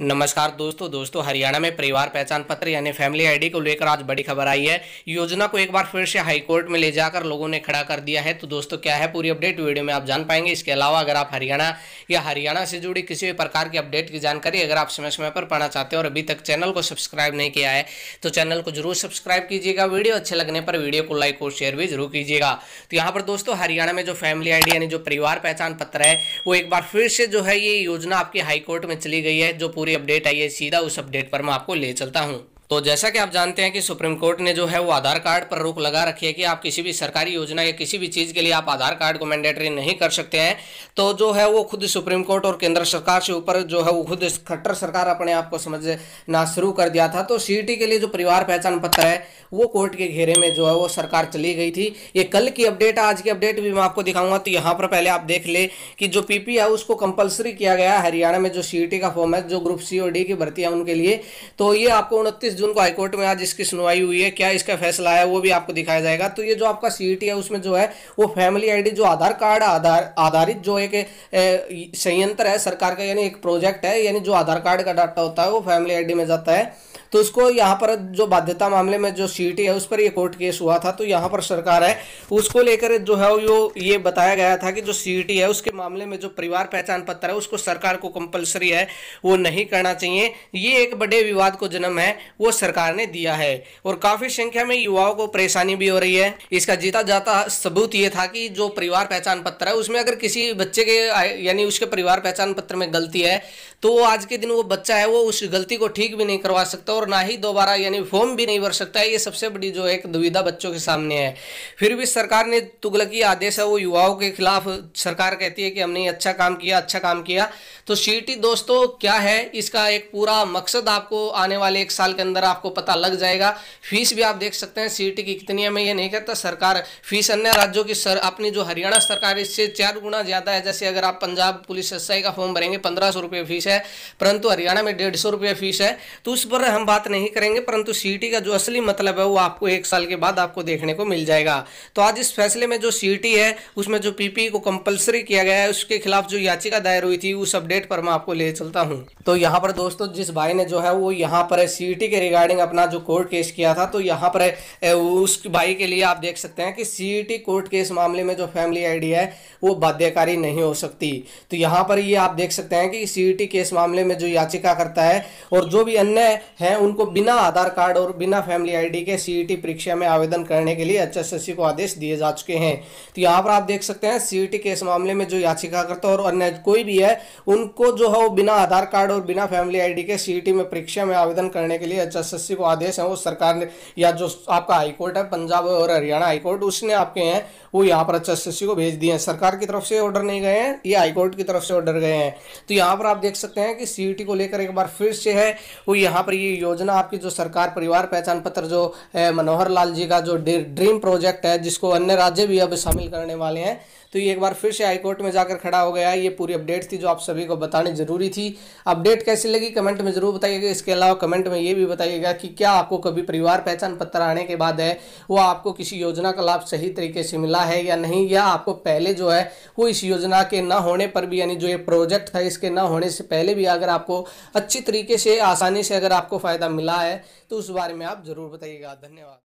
नमस्कार दोस्तों दोस्तों हरियाणा में परिवार पहचान पत्र यानी फैमिली आईडी को लेकर आज बड़ी खबर आई है योजना को एक बार फिर से हाईकोर्ट में ले जाकर लोगों ने खड़ा कर दिया है तो दोस्तों क्या है पूरी अपडेट वीडियो में आप जान पाएंगे इसके अलावा अगर आप हरियाणा या हरियाणा से जुड़ी किसी भी प्रकार की अपडेट की जानकारी अगर आप समय समय पर पाना चाहते हो और अभी तक चैनल को सब्सक्राइब नहीं किया है तो चैनल को जरूर सब्सक्राइब कीजिएगा वीडियो अच्छे लगने पर वीडियो को लाइक और शेयर भी जरूर कीजिएगा तो यहाँ पर दोस्तों हरियाणा में जो फैमिली आई यानी जो परिवार पहचान पत्र है वो एक बार फिर से जो है ये योजना आपकी हाईकोर्ट में चली गई है जो पूरी अपडेट आई है सीधा उस अपडेट पर मैं आपको ले चलता हूँ तो जैसा कि आप जानते हैं कि सुप्रीम कोर्ट ने जो है वो आधार कार्ड पर रोक लगा रखी है कि आप किसी भी सरकारी योजना या किसी भी चीज़ के लिए आप आधार कार्ड को मैंडेटरी नहीं कर सकते हैं तो जो है वो खुद सुप्रीम कोर्ट और केंद्र सरकार से ऊपर जो है वो खुद खट्टर सरकार अपने आप को समझना शुरू कर दिया था तो सी के लिए जो परिवार पहचान पत्र है वो कोर्ट के घेरे में जो है वो सरकार चली गई थी ये कल की अपडेट आज की अपडेट भी मैं आपको दिखाऊंगा तो यहाँ पर पहले आप देख ले कि जो पीपी है उसको कंपलसरी किया गया हरियाणा में जो सी का फॉर्म है जो ग्रुप सी और डी की भर्ती है उनके लिए तो ये आपको उनतीस जून को हाईकोर्ट में आज इसकी सुनवाई हुई है क्या इसका फैसला आया वो भी आपको दिखाया जाएगा तो ये जो आपका सी e है उसमें जो है वो फैमिली आईडी जो आधार कार्ड आधार आधारित जो एक संयंत्र है सरकार का यानी एक प्रोजेक्ट है यानी जो आधार कार्ड का डाटा होता है वो फैमिली आईडी में जाता है तो उसको यहाँ पर जो बाध्यता मामले में जो सी है उस पर ये कोर्ट केस हुआ था तो यहाँ पर सरकार है उसको लेकर जो है वो ये बताया गया था कि जो सी है उसके मामले में जो परिवार पहचान पत्र है उसको सरकार को कंपलसरी है वो नहीं करना चाहिए ये एक बड़े विवाद को जन्म है वो सरकार ने दिया है और काफी संख्या में युवाओं को परेशानी भी हो रही है इसका जीता जाता सबूत ये था कि जो परिवार पहचान पत्र है उसमें अगर किसी बच्चे के यानी उसके परिवार पहचान पत्र में गलती है तो आज के दिन वो बच्चा है वो उस गलती को ठीक भी नहीं करवा सकता और और ना ही दोबारा यानी फॉर्म भी नहीं भर सकता है ये सबसे बड़ी जो एक दुविधा बच्चों के सामने है फिर भी सरकार ने तुगलकी आदेश है वो युवाओं के खिलाफ सरकार कहती है कि हमने अच्छा काम किया अच्छा काम किया तो सी दोस्तों क्या है इसका एक पूरा मकसद आपको आने वाले एक साल के अंदर आपको पता लग जाएगा फीस भी आप देख सकते हैं सी की कितनी है मैं ये नहीं कहता सरकार फीस अन्य राज्यों की सर अपनी जो हरियाणा सरकार इससे चार गुना ज़्यादा है जैसे अगर आप पंजाब पुलिस एस का फॉर्म भरेंगे पंद्रह सौ फीस है परंतु हरियाणा में डेढ़ सौ फीस है तो उस पर हम बात नहीं करेंगे परंतु सीईटी का जो असली मतलब है वो आपको एक साल के बाद आपको देखने को मिल जाएगा तो आज इस फैसले में जो सीईटी है उसमें जो पीपी e को कंपलसरी किया गया है उसके खिलाफ जो याचिका दायर हुई थी उस अपडेट पर मैं आपको ले चलता हूँ तो यहाँ पर दोस्तों जिस भाई ने जो है वो यहाँ पर सी के रिगार्डिंग अपना जो कोर्ट केस किया था तो यहाँ पर उस भाई के लिए आप देख सकते हैं कि सी कोर्ट केस मामले में जो फैमिली आईडी है वो बाध्यकारी नहीं हो सकती तो यहाँ पर ये आप देख सकते हैं कि सी केस मामले में जो याचिका करता है और जो भी अन्य हैं उनको बिना आधार कार्ड और बिना फैमिली आईडी के सीईटी e परीक्षा में आवेदन करने के लिए एचएसएससी को आदेश दिए जा चुके हैं तो यहाँ पर आप देख सकते हैं सीईटी e के इस मामले में जो याचिकाकर्ता और अन्य कोई भी है उनको जो है वो बिना आधार कार्ड और बिना फैमिली आई के सीईटी e में परीक्षा में आवेदन करने के लिए एचएसएससी को आदेश है वो सरकार ने या जो आपका हाईकोर्ट है पंजाब और हरियाणा हाईकोर्ट उसने आपके हैं वो यहाँ पर एचएसएससी को भेज दिए हैं सरकार की तरफ से ऑर्डर नहीं गए हैं ये हाईकोर्ट की तरफ से ऑर्डर गए हैं तो यहाँ पर आप देख सकते हैं कि सीईटी को लेकर एक बार फिर से है है वो यहाँ पर ये योजना आपकी जो सरकार परिवार पहचान पत्र जो मनोहर लाल जी का जो ड्रीम प्रोजेक्ट है जिसको अन्य राज्य भी अब शामिल करने वाले हैं तो ये एक बार फिर से हाईकोर्ट में जाकर खड़ा हो गया ये पूरी अपडेट थी जो आप सभी को बतानी जरूरी थी अपडेट कैसी लगी कमेंट में जरूर बताइएगा इसके अलावा कमेंट में ये भी बताइएगा कि क्या आपको कभी परिवार पहचान पत्र आने के बाद है वो आपको किसी योजना का लाभ सही तरीके से मिला है या नहीं या आपको पहले जो है वो इस योजना के ना होने पर भी यानी जो ये प्रोजेक्ट था इसके ना होने से पहले भी अगर आपको अच्छी तरीके से आसानी से अगर आपको फ़ायदा मिला है तो उस बारे में आप ज़रूर बताइएगा धन्यवाद